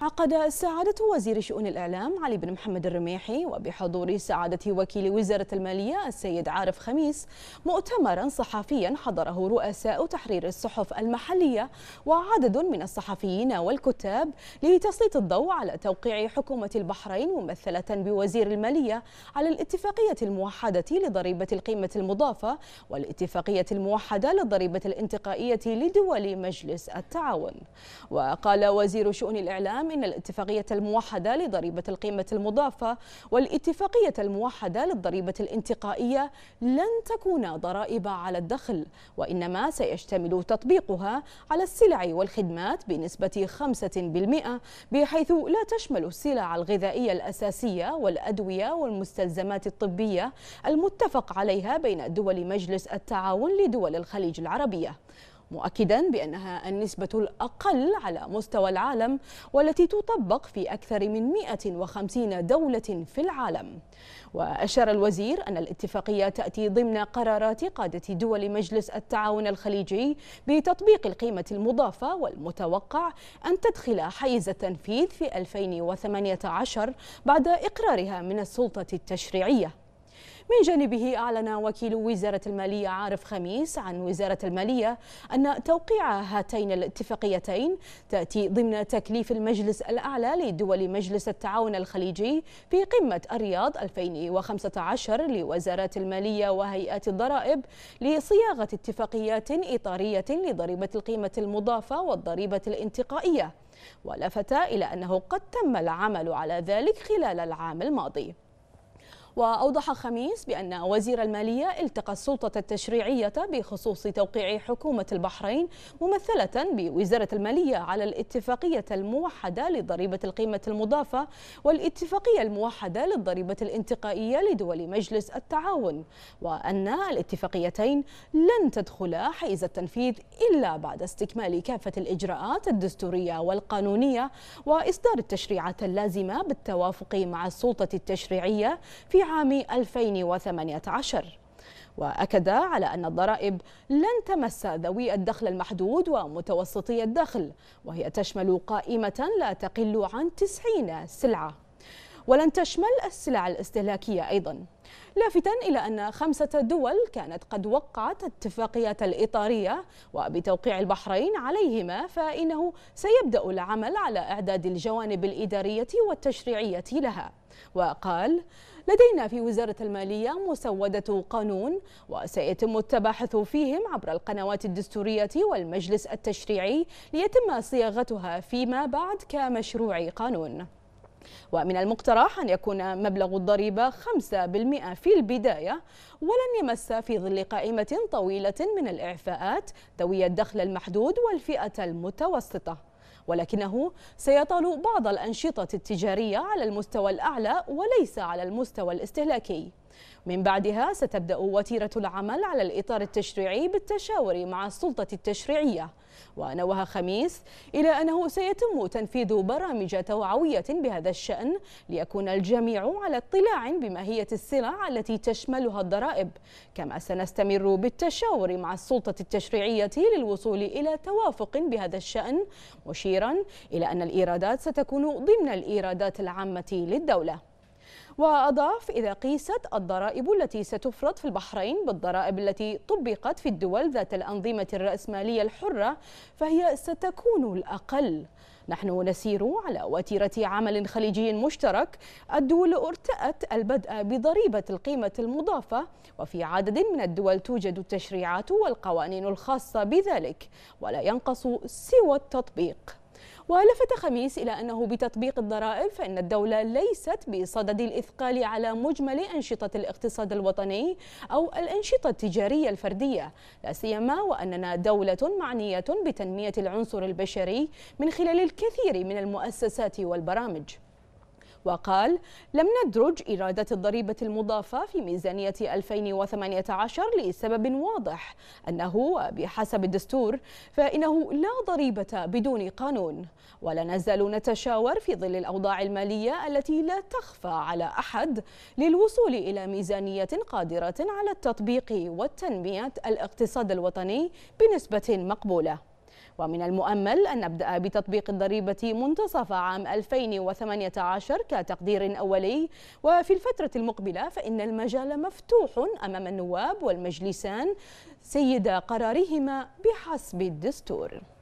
عقد سعادة وزير شؤون الإعلام علي بن محمد الرميحي وبحضور سعادة وكيل وزارة المالية السيد عارف خميس مؤتمرا صحفيا حضره رؤساء تحرير الصحف المحلية وعدد من الصحفيين والكتاب لتسليط الضوء على توقيع حكومة البحرين ممثلة بوزير المالية على الاتفاقية الموحدة لضريبة القيمة المضافة والاتفاقية الموحدة للضريبة الانتقائية لدول مجلس التعاون وقال وزير شؤون الإعلام من الاتفاقية الموحدة لضريبة القيمة المضافة والاتفاقية الموحدة للضريبة الانتقائية لن تكون ضرائب على الدخل وإنما سيشتمل تطبيقها على السلع والخدمات بنسبة 5% بحيث لا تشمل السلع الغذائية الأساسية والأدوية والمستلزمات الطبية المتفق عليها بين دول مجلس التعاون لدول الخليج العربية مؤكدا بأنها النسبة الأقل على مستوى العالم والتي تطبق في أكثر من 150 دولة في العالم وأشار الوزير أن الاتفاقية تأتي ضمن قرارات قادة دول مجلس التعاون الخليجي بتطبيق القيمة المضافة والمتوقع أن تدخل حيز التنفيذ في 2018 بعد إقرارها من السلطة التشريعية من جانبه أعلن وكيل وزارة المالية عارف خميس عن وزارة المالية أن توقيع هاتين الاتفاقيتين تأتي ضمن تكليف المجلس الأعلى لدول مجلس التعاون الخليجي في قمة الرياض 2015 لوزارات المالية وهيئات الضرائب لصياغة اتفاقيات إطارية لضريبة القيمة المضافة والضريبة الانتقائية ولفت إلى أنه قد تم العمل على ذلك خلال العام الماضي وأوضح خميس بأن وزير المالية التقى السلطة التشريعية بخصوص توقيع حكومة البحرين ممثلة بوزارة المالية على الاتفاقية الموحدة لضريبة القيمة المضافة والاتفاقية الموحدة للضريبة الانتقائية لدول مجلس التعاون وأن الاتفاقيتين لن تدخلا حيز التنفيذ إلا بعد استكمال كافة الإجراءات الدستورية والقانونية وإصدار التشريعات اللازمة بالتوافق مع السلطة التشريعية في عام 2018 وأكد على أن الضرائب لن تمس ذوي الدخل المحدود ومتوسطي الدخل وهي تشمل قائمة لا تقل عن 90 سلعة ولن تشمل السلع الاستهلاكية أيضا لافتا إلى أن خمسة دول كانت قد وقعت اتفاقية الإطارية وبتوقيع البحرين عليهما فإنه سيبدأ العمل على إعداد الجوانب الإدارية والتشريعية لها وقال لدينا في وزارة المالية مسودة قانون وسيتم التباحث فيهم عبر القنوات الدستورية والمجلس التشريعي ليتم صياغتها فيما بعد كمشروع قانون ومن المقترح أن يكون مبلغ الضريبة 5% في البداية ولن يمس في ظل قائمة طويلة من الإعفاءات ذوي الدخل المحدود والفئة المتوسطة ولكنه سيطال بعض الأنشطة التجارية على المستوى الأعلى وليس على المستوى الاستهلاكي من بعدها ستبدأ وتيرة العمل على الإطار التشريعي بالتشاور مع السلطة التشريعية ونوه خميس إلى أنه سيتم تنفيذ برامج توعوية بهذا الشأن ليكون الجميع على اطلاع بماهية السلع التي تشملها الضرائب كما سنستمر بالتشاور مع السلطة التشريعية للوصول إلى توافق بهذا الشأن مشيرا إلى أن الإيرادات ستكون ضمن الإيرادات العامة للدولة وأضاف إذا قيست الضرائب التي ستفرض في البحرين بالضرائب التي طبقت في الدول ذات الأنظمة الرأسمالية الحرة فهي ستكون الأقل نحن نسير على وتيرة عمل خليجي مشترك الدول ارتأت البدء بضريبة القيمة المضافة وفي عدد من الدول توجد التشريعات والقوانين الخاصة بذلك ولا ينقص سوى التطبيق ولفت خميس إلى أنه بتطبيق الضرائب فإن الدولة ليست بصدد الإثقال على مجمل أنشطة الاقتصاد الوطني أو الأنشطة التجارية الفردية لا سيما وأننا دولة معنية بتنمية العنصر البشري من خلال الكثير من المؤسسات والبرامج وقال لم ندرج إرادة الضريبة المضافة في ميزانية 2018 لسبب واضح أنه بحسب الدستور فإنه لا ضريبة بدون قانون ولا نزال نتشاور في ظل الأوضاع المالية التي لا تخفى على أحد للوصول إلى ميزانية قادرة على التطبيق وتنمية الاقتصاد الوطني بنسبة مقبولة ومن المؤمل أن نبدأ بتطبيق الضريبة منتصف عام 2018 كتقدير أولي وفي الفترة المقبلة فإن المجال مفتوح أمام النواب والمجلسان سيد قرارهما بحسب الدستور